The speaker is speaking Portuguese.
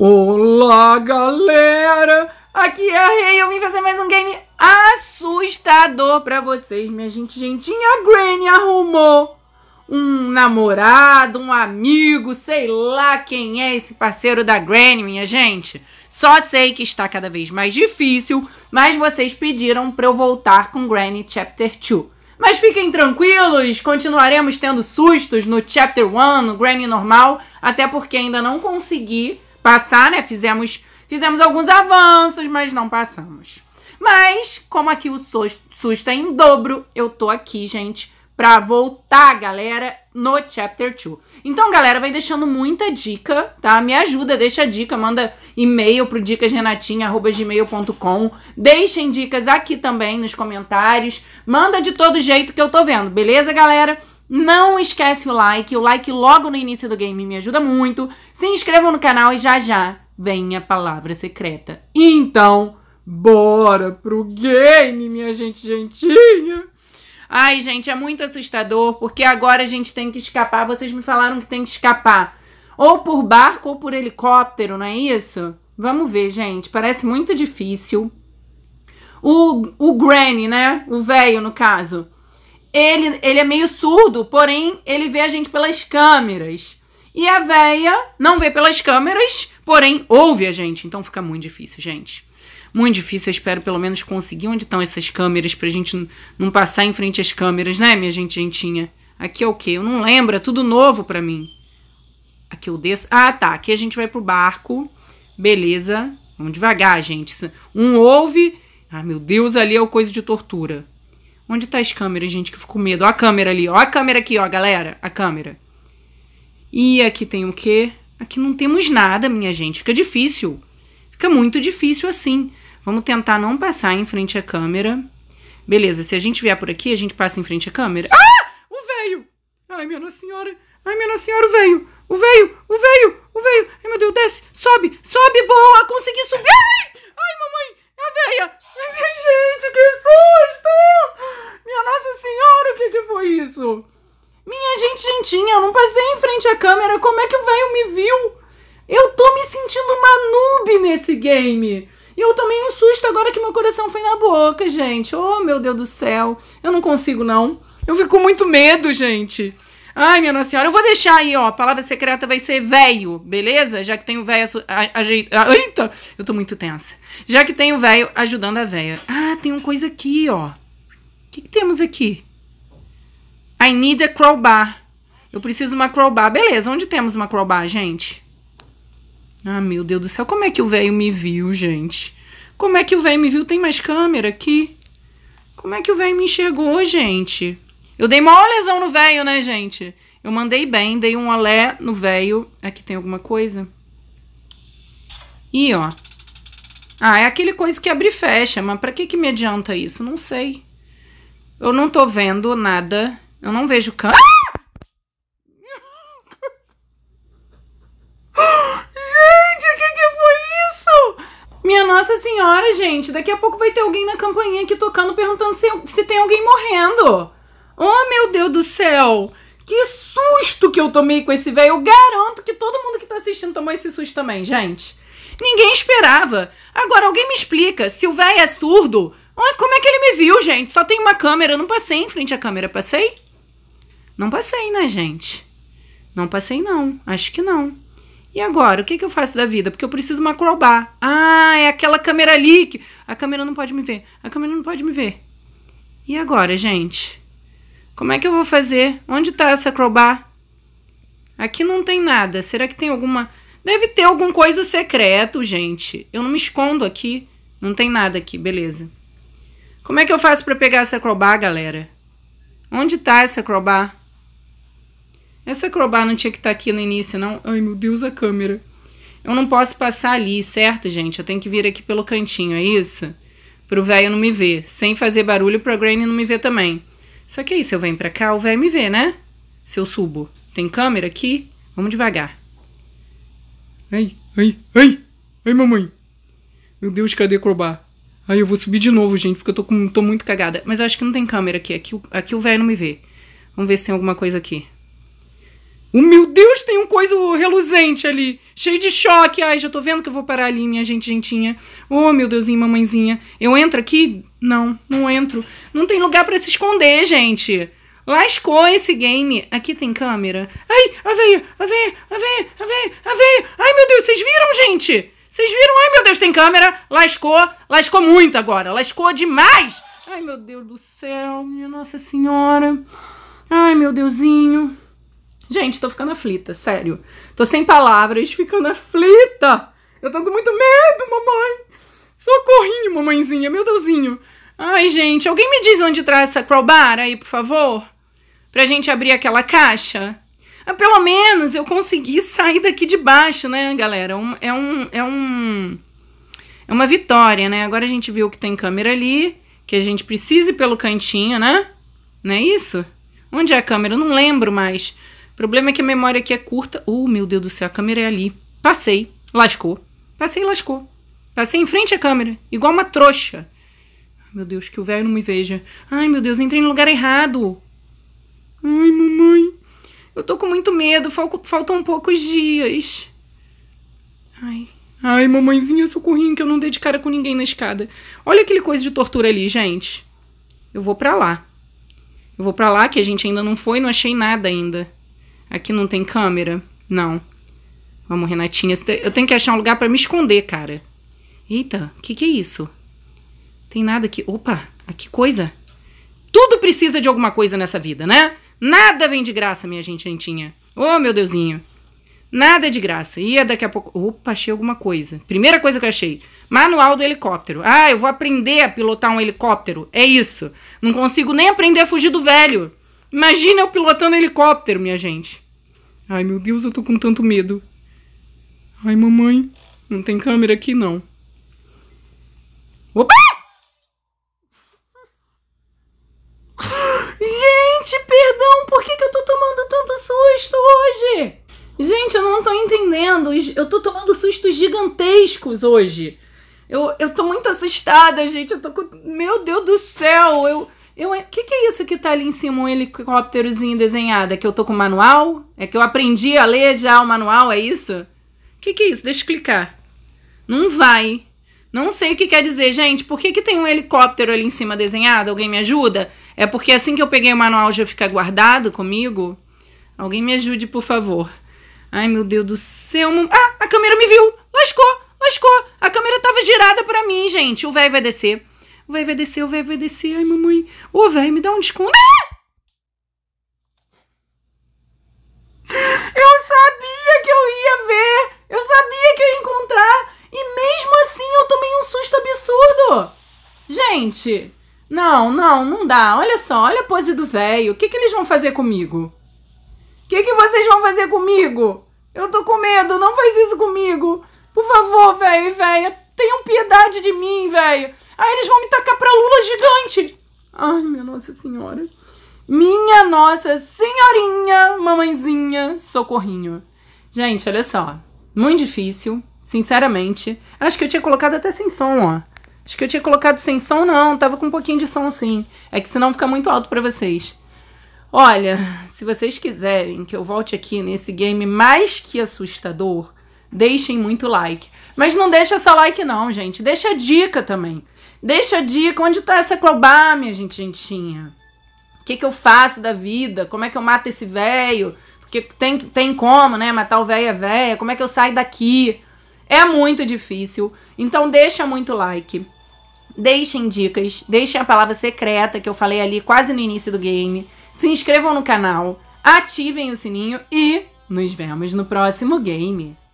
Olá, galera! Aqui é a Rei, eu vim fazer mais um game assustador pra vocês, minha gente. Gentinha, a Granny arrumou um namorado, um amigo, sei lá quem é esse parceiro da Granny, minha gente. Só sei que está cada vez mais difícil, mas vocês pediram pra eu voltar com Granny Chapter 2. Mas fiquem tranquilos, continuaremos tendo sustos no Chapter 1, no Granny normal, até porque ainda não consegui passar, né? Fizemos, fizemos alguns avanços, mas não passamos. Mas, como aqui o susto é em dobro, eu tô aqui, gente, pra voltar, galera, no Chapter 2. Então, galera, vai deixando muita dica, tá? Me ajuda, deixa dica, manda e-mail pro dicasrenatinha.gmail.com. Deixem dicas aqui também nos comentários. Manda de todo jeito que eu tô vendo, beleza, galera? Não esquece o like, o like logo no início do game me ajuda muito. Se inscrevam no canal e já já vem a palavra secreta. Então, bora pro game, minha gente gentinha! Ai, gente, é muito assustador, porque agora a gente tem que escapar. Vocês me falaram que tem que escapar. Ou por barco ou por helicóptero, não é isso? Vamos ver, gente. Parece muito difícil. O, o Granny, né? O velho, no caso ele, ele é meio surdo, porém ele vê a gente pelas câmeras. E a véia não vê pelas câmeras, porém ouve a gente. Então fica muito difícil, gente. Muito difícil. Eu espero pelo menos conseguir onde estão essas câmeras pra gente não passar em frente às câmeras, né, minha gente, gentinha? Aqui é o quê? Eu não lembro, é tudo novo pra mim. Aqui eu desço. Ah, tá. Aqui a gente vai pro barco. Beleza. Vamos devagar, gente. Um ouve. Ah, meu Deus, ali é o coisa de tortura. Onde tá as câmeras, gente, que eu fico com medo? Ó a câmera ali, ó a câmera aqui, ó, galera, a câmera. E aqui tem o quê? Aqui não temos nada, minha gente. Fica difícil. Fica muito difícil assim. Vamos tentar não passar em frente à câmera. Beleza, se a gente vier por aqui, a gente passa em frente à câmera. Ah! O veio! Ai, minha Nossa Senhora! Ai, minha Nossa Senhora, o veio! O veio! O veio! O veio! Ai, meu Deus, desce! Sobe! Sobe, boa! Consegui subir! Ai, mamãe! É a veia! isso? Minha gente, gentinha, eu não passei em frente à câmera, como é que o velho me viu? Eu tô me sentindo uma noob nesse game. E eu tomei um susto agora que meu coração foi na boca, gente. Oh, meu Deus do céu. Eu não consigo, não. Eu fico com muito medo, gente. Ai, minha Nossa Senhora. Eu vou deixar aí, ó. A palavra secreta vai ser velho, beleza? Já que tem o velho. Ajeita. Eita! Eu tô muito tensa. Já que tem o velho ajudando a velha. Ah, tem uma coisa aqui, ó. O que, que temos aqui? I need a crowbar. Eu preciso de uma crowbar. Beleza, onde temos uma crowbar, gente? Ah, meu Deus do céu, como é que o velho me viu, gente? Como é que o velho me viu? Tem mais câmera aqui? Como é que o velho me enxergou, gente? Eu dei maior lesão no velho, né, gente? Eu mandei bem, dei um olé no velho. Aqui tem alguma coisa? E ó. Ah, é aquele coisa que abre e fecha, mas pra que que me adianta isso? Não sei. Eu não tô vendo nada eu não vejo câmera. Gente, o que, foi isso? Minha Nossa Senhora, gente. Daqui a pouco vai ter alguém na campainha aqui tocando, perguntando se, se tem alguém morrendo. Oh, meu Deus do céu. Que susto que eu tomei com esse velho. Eu garanto que todo mundo que tá assistindo tomou esse susto também, gente. Ninguém esperava. Agora, alguém me explica. Se o velho é surdo, oh, como é que ele me viu, gente? Só tem uma câmera. Eu não passei em frente à câmera, passei? Não passei, né, gente? Não passei, não. Acho que não. E agora? O que, que eu faço da vida? Porque eu preciso uma Ah, é aquela câmera ali. Que... A câmera não pode me ver. A câmera não pode me ver. E agora, gente? Como é que eu vou fazer? Onde tá essa crowbar? Aqui não tem nada. Será que tem alguma. Deve ter alguma coisa secreto, gente. Eu não me escondo aqui. Não tem nada aqui, beleza. Como é que eu faço para pegar essa crowbar, galera? Onde tá essa crowbar? Essa crowbar não tinha que estar tá aqui no início, não. Ai, meu Deus, a câmera. Eu não posso passar ali, certo, gente? Eu tenho que vir aqui pelo cantinho, é isso? Pro velho não me ver. Sem fazer barulho pro Granny não me ver também. Só que aí, se eu venho pra cá, o velho me vê, né? Se eu subo. Tem câmera aqui? Vamos devagar. Ai, ai, ai. Ai, mamãe. Meu Deus, cadê a crowbar? Ai, eu vou subir de novo, gente, porque eu tô, com, tô muito cagada. Mas eu acho que não tem câmera aqui. Aqui, aqui o velho não me vê. Vamos ver se tem alguma coisa aqui. O meu Deus, tem um coisa reluzente ali, cheio de choque. Ai, já tô vendo que eu vou parar ali, minha gente, gentinha. Oh, meu Deusinho, mamãezinha. Eu entro aqui? Não, não entro. Não tem lugar para se esconder, gente. Lascou esse game. Aqui tem câmera. Ai, a veia, a veia, a veia, a veia, a veia. Ai, meu Deus, vocês viram, gente? Vocês viram? Ai, meu Deus, tem câmera. Lascou, lascou muito agora. Lascou demais. Ai, meu Deus do céu, minha Nossa Senhora. Ai, meu Deusinho. Gente, tô ficando aflita, sério. Tô sem palavras, ficando aflita. Eu tô com muito medo, mamãe. Socorrinho, mamãezinha, meu Deusinho. Ai, gente, alguém me diz onde traz essa crowbar aí, por favor? Pra gente abrir aquela caixa? Ah, pelo menos eu consegui sair daqui de baixo, né, galera? Um, é um. É um. É uma vitória, né? Agora a gente viu que tem câmera ali, que a gente precisa ir pelo cantinho, né? Não é isso? Onde é a câmera? Eu não lembro mais problema é que a memória aqui é curta. Uh, meu Deus do céu, a câmera é ali. Passei, lascou. Passei, lascou. Passei em frente à câmera, igual uma trouxa. meu Deus, que o velho não me veja. Ai, meu Deus, entrei no lugar errado. Ai, mamãe, eu tô com muito medo, faltam poucos dias. Ai, ai, mamãezinha, socorrinho, que eu não dei de cara com ninguém na escada. Olha aquele coisa de tortura ali, gente. Eu vou pra lá. Eu vou pra lá, que a gente ainda não foi, não achei nada ainda. Aqui não tem câmera? Não. Vamos, Renatinha. Eu tenho que achar um lugar para me esconder, cara. Eita, o que, que é isso? Tem nada aqui. Opa, que coisa. Tudo precisa de alguma coisa nessa vida, né? Nada vem de graça, minha gente antinha. Oh, meu Deusinho. Nada é de graça. E daqui a pouco. Opa, achei alguma coisa. Primeira coisa que eu achei: manual do helicóptero. Ah, eu vou aprender a pilotar um helicóptero. É isso. Não consigo nem aprender a fugir do velho. Imagina eu pilotando helicóptero, minha gente. Ai, meu Deus, eu tô com tanto medo. Ai, mamãe. Não tem câmera aqui, não. Opa! Gente, perdão, por que, que eu tô tomando tanto susto hoje? Gente, eu não tô entendendo. Eu tô tomando sustos gigantescos hoje. Eu, eu tô muito assustada, gente. Eu tô com. Meu Deus do céu! Eu. Eu, que que é isso que tá ali em cima, um helicópterozinho desenhado? É que eu tô com manual? É que eu aprendi a ler já o manual, é isso? Que que é isso? Deixa eu clicar. Não vai. Não sei o que quer dizer, gente. Por que que tem um helicóptero ali em cima desenhado? Alguém me ajuda? É porque assim que eu peguei o manual já fica guardado comigo? Alguém me ajude, por favor. Ai, meu Deus do céu. Ah, a câmera me viu. Lascou, lascou. A câmera tava girada para mim, gente. O velho vai descer o véio vai descer, o véio vai descer. Ai, mamãe, ô oh, me dá um desconto. Eu sabia que eu ia ver! Eu sabia que eu ia encontrar! E mesmo assim eu tomei um susto absurdo! Gente, não, não, não dá. Olha só, olha a pose do velho. O que, que eles vão fazer comigo? O que, que vocês vão fazer comigo? Eu tô com medo, não faz isso comigo! Por favor, velho e véia, Tenham piedade de mim, velho. Aí eles vão me tacar pra lula gigante. Ai, minha Nossa Senhora. Minha Nossa Senhorinha, mamãezinha, socorrinho. Gente, olha só. Muito difícil, sinceramente. Acho que eu tinha colocado até sem som, ó. Acho que eu tinha colocado sem som, não. Tava com um pouquinho de som, sim. É que senão fica muito alto para vocês. Olha, se vocês quiserem que eu volte aqui nesse game mais que assustador, Deixem muito like. Mas não deixa só like não, gente. Deixa dica também. Deixa dica. Onde tá essa crowbar, minha gente, gentinha? O que, que eu faço da vida? Como é que eu mato esse velho? Porque tem, tem como, né? Matar o velho é velho. Como é que eu saio daqui? É muito difícil. Então deixa muito like. Deixem dicas. Deixem a palavra secreta que eu falei ali quase no início do game. Se inscrevam no canal. Ativem o sininho e nos vemos no próximo game.